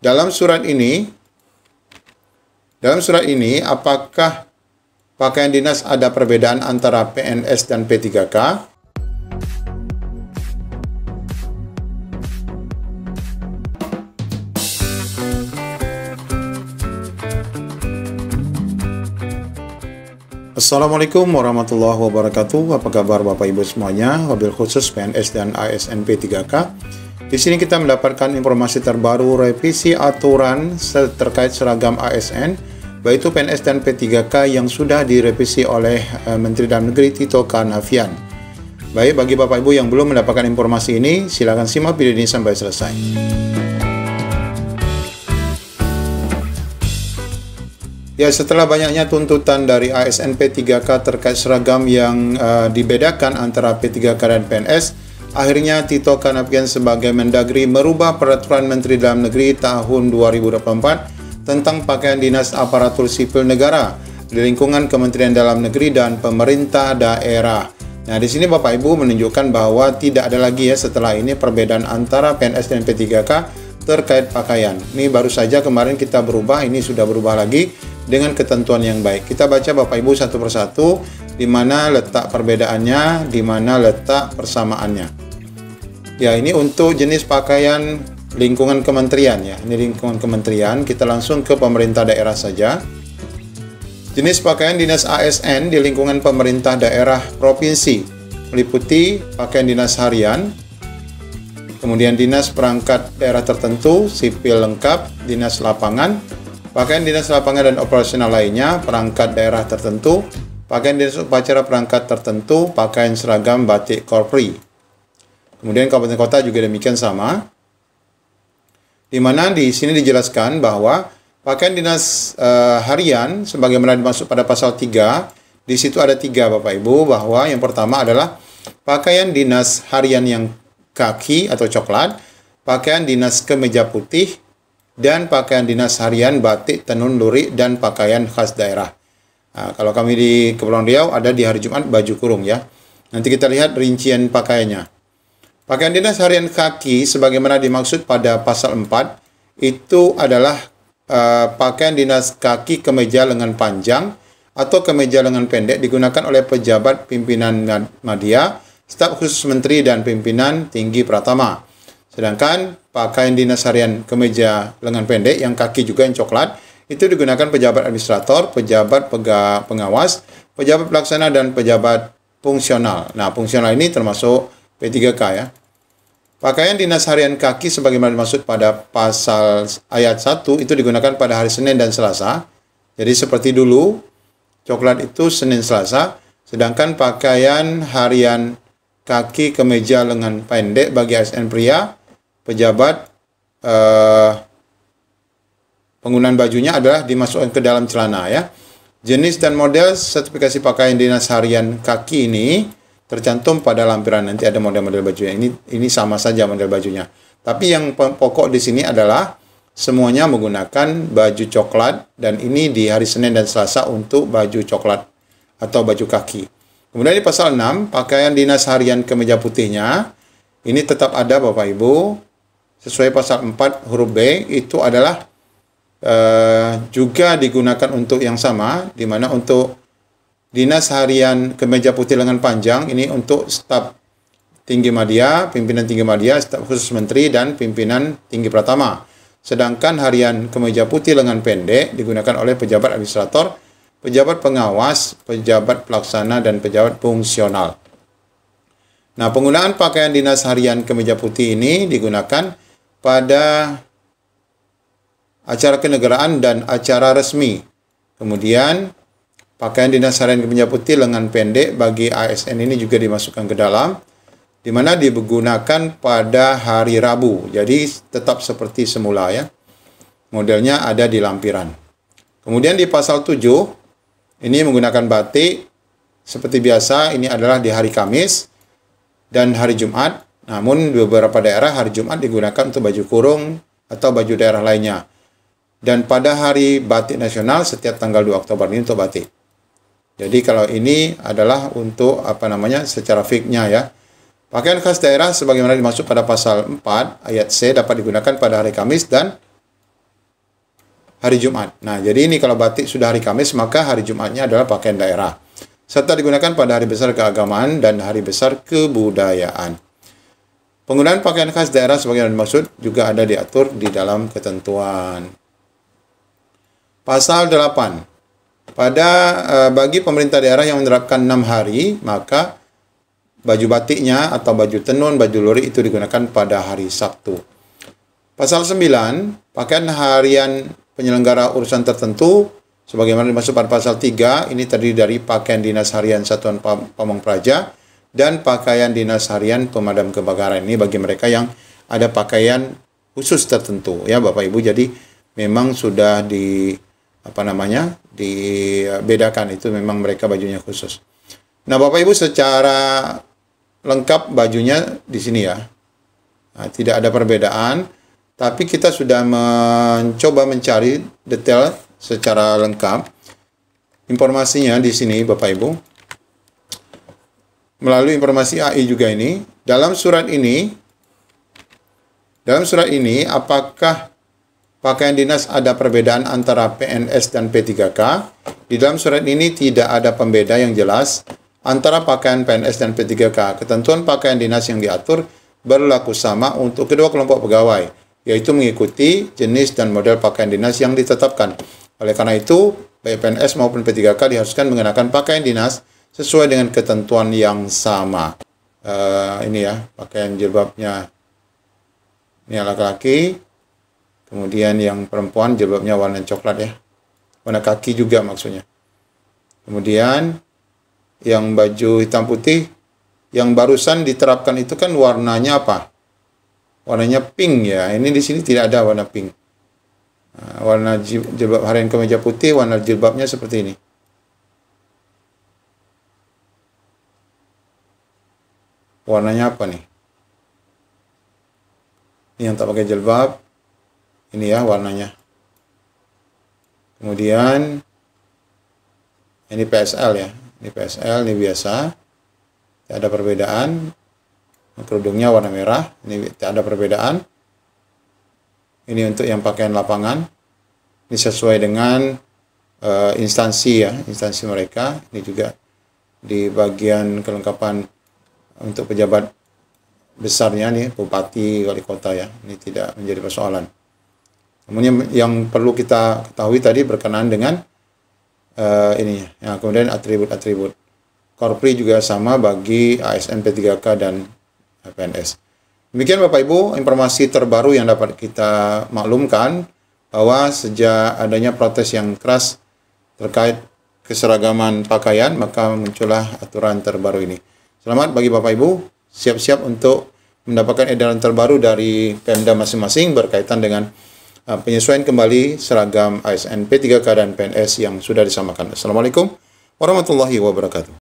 Dalam surat ini, dalam surat ini, apakah pakaian dinas ada perbedaan antara PNS dan P3K? Assalamualaikum warahmatullahi wabarakatuh. Apa kabar Bapak Ibu semuanya? Wabil khusus PNS dan ASN P3K. Di sini kita mendapatkan informasi terbaru revisi aturan terkait seragam ASN, baik itu PNS dan P3K yang sudah direvisi oleh eh, Menteri Dalam Negeri Tito Karnavian. Baik, bagi Bapak Ibu yang belum mendapatkan informasi ini, silakan simak video ini sampai selesai. Ya, setelah banyaknya tuntutan dari ASN P3K terkait seragam yang uh, dibedakan antara P3K dan PNS, Akhirnya Tito Karnavian sebagai Mendagri merubah Peraturan Menteri Dalam Negeri tahun 2024 tentang pakaian dinas aparatur sipil negara di lingkungan Kementerian Dalam Negeri dan pemerintah daerah. Nah, di sini Bapak Ibu menunjukkan bahwa tidak ada lagi ya setelah ini perbedaan antara PNS dan P3K terkait pakaian. Ini baru saja kemarin kita berubah, ini sudah berubah lagi dengan ketentuan yang baik. Kita baca Bapak Ibu satu persatu di mana letak perbedaannya, di mana letak persamaannya. Ya, ini untuk jenis pakaian lingkungan kementerian ya. Ini lingkungan kementerian, kita langsung ke pemerintah daerah saja. Jenis pakaian dinas ASN di lingkungan pemerintah daerah provinsi meliputi pakaian dinas harian, kemudian dinas perangkat daerah tertentu, sipil lengkap, dinas lapangan, pakaian dinas lapangan dan operasional lainnya, perangkat daerah tertentu, Pakaian dinas upacara perangkat tertentu, pakaian seragam batik korpri. Kemudian kabupaten kota juga demikian sama. Di mana di sini dijelaskan bahwa pakaian dinas e, harian sebagaimana dimaksud pada pasal 3, di situ ada tiga Bapak Ibu bahwa yang pertama adalah pakaian dinas harian yang kaki atau coklat, pakaian dinas kemeja putih, dan pakaian dinas harian batik tenun lurik dan pakaian khas daerah. Nah, kalau kami di Kepulauan Riau ada di hari Jumat baju kurung ya. Nanti kita lihat rincian pakaiannya. Pakaian dinas harian kaki sebagaimana dimaksud pada pasal 4 itu adalah uh, pakaian dinas kaki kemeja lengan panjang atau kemeja lengan pendek digunakan oleh pejabat pimpinan media, staf khusus menteri dan pimpinan tinggi pratama. Sedangkan pakaian dinas harian kemeja lengan pendek yang kaki juga yang coklat itu digunakan pejabat administrator, pejabat pega, pengawas, pejabat pelaksana dan pejabat fungsional. Nah, fungsional ini termasuk P3K ya. Pakaian dinas harian kaki sebagaimana dimaksud pada pasal ayat 1 itu digunakan pada hari Senin dan Selasa. Jadi seperti dulu coklat itu Senin Selasa, sedangkan pakaian harian kaki kemeja lengan pendek bagi ASN pria, pejabat eh, Penggunaan bajunya adalah dimasukkan ke dalam celana ya. Jenis dan model sertifikasi pakaian dinas harian kaki ini tercantum pada lampiran nanti ada model-model bajunya. Ini ini sama saja model bajunya. Tapi yang pokok di sini adalah semuanya menggunakan baju coklat dan ini di hari Senin dan Selasa untuk baju coklat atau baju kaki. Kemudian di pasal 6, pakaian dinas harian kemeja putihnya ini tetap ada Bapak Ibu. Sesuai pasal 4 huruf B itu adalah Eh, juga digunakan untuk yang sama, di mana untuk dinas harian kemeja putih lengan panjang ini untuk staf tinggi media, pimpinan tinggi media, staf khusus menteri dan pimpinan tinggi pratama. Sedangkan harian kemeja putih lengan pendek digunakan oleh pejabat administrator, pejabat pengawas, pejabat pelaksana dan pejabat fungsional. Nah, penggunaan pakaian dinas harian kemeja putih ini digunakan pada acara kenegaraan dan acara resmi. Kemudian, pakaian dinas harian kemeja putih lengan pendek bagi ASN ini juga dimasukkan ke dalam, di mana digunakan pada hari Rabu. Jadi, tetap seperti semula ya. Modelnya ada di lampiran. Kemudian di pasal 7, ini menggunakan batik. Seperti biasa, ini adalah di hari Kamis dan hari Jumat. Namun, beberapa daerah hari Jumat digunakan untuk baju kurung atau baju daerah lainnya dan pada hari batik nasional setiap tanggal 2 Oktober ini untuk batik. Jadi kalau ini adalah untuk apa namanya secara fiknya ya. Pakaian khas daerah sebagaimana dimaksud pada pasal 4 ayat C dapat digunakan pada hari Kamis dan hari Jumat. Nah, jadi ini kalau batik sudah hari Kamis maka hari Jumatnya adalah pakaian daerah. Serta digunakan pada hari besar keagamaan dan hari besar kebudayaan. Penggunaan pakaian khas daerah sebagaimana dimaksud juga ada diatur di dalam ketentuan. Pasal 8. Pada eh, bagi pemerintah daerah yang menerapkan 6 hari, maka baju batiknya atau baju tenun, baju lurik itu digunakan pada hari Sabtu. Pasal 9, pakaian harian penyelenggara urusan tertentu sebagaimana dimaksud pada pasal 3 ini terdiri dari pakaian dinas harian satuan pamong praja dan pakaian dinas harian pemadam kebakaran ini bagi mereka yang ada pakaian khusus tertentu ya Bapak Ibu jadi memang sudah di apa namanya dibedakan itu memang mereka bajunya khusus. Nah Bapak Ibu secara lengkap bajunya di sini ya. Nah, tidak ada perbedaan, tapi kita sudah mencoba mencari detail secara lengkap. Informasinya di sini Bapak Ibu. Melalui informasi AI juga ini, dalam surat ini dalam surat ini apakah Pakaian dinas ada perbedaan antara PNS dan P3K. Di dalam surat ini tidak ada pembeda yang jelas antara pakaian PNS dan P3K. Ketentuan pakaian dinas yang diatur berlaku sama untuk kedua kelompok pegawai, yaitu mengikuti jenis dan model pakaian dinas yang ditetapkan. Oleh karena itu, baik PNS maupun P3K diharuskan mengenakan pakaian dinas sesuai dengan ketentuan yang sama. Uh, ini ya, pakaian jilbabnya. Ini laki-laki, Kemudian yang perempuan jilbabnya warna coklat ya. Warna kaki juga maksudnya. Kemudian yang baju hitam putih yang barusan diterapkan itu kan warnanya apa? Warnanya pink ya. Ini di sini tidak ada warna pink. Ah, warna jilbab harian kemeja putih, warna jilbabnya seperti ini. Warnanya apa nih? Ini yang tak pakai jilbab, ini ya warnanya kemudian ini PSL ya ini PSL ini biasa tidak ada perbedaan kerudungnya warna merah ini tidak ada perbedaan ini untuk yang pakaian lapangan ini sesuai dengan uh, instansi ya instansi mereka ini juga di bagian kelengkapan untuk pejabat besarnya nih bupati wali kota ya ini tidak menjadi persoalan Kemudian yang perlu kita ketahui tadi berkenaan dengan uh, eh, ini ya, kemudian atribut-atribut. Korpri juga sama bagi ASN P3K dan PNS. Demikian Bapak Ibu informasi terbaru yang dapat kita maklumkan bahwa sejak adanya protes yang keras terkait keseragaman pakaian maka muncullah aturan terbaru ini. Selamat bagi Bapak Ibu siap-siap untuk mendapatkan edaran terbaru dari Pemda masing-masing berkaitan dengan Ah, penyesuaian kembali seragam ASN P3K dan PNS yang sudah disamakan. Assalamualaikum warahmatullahi wabarakatuh.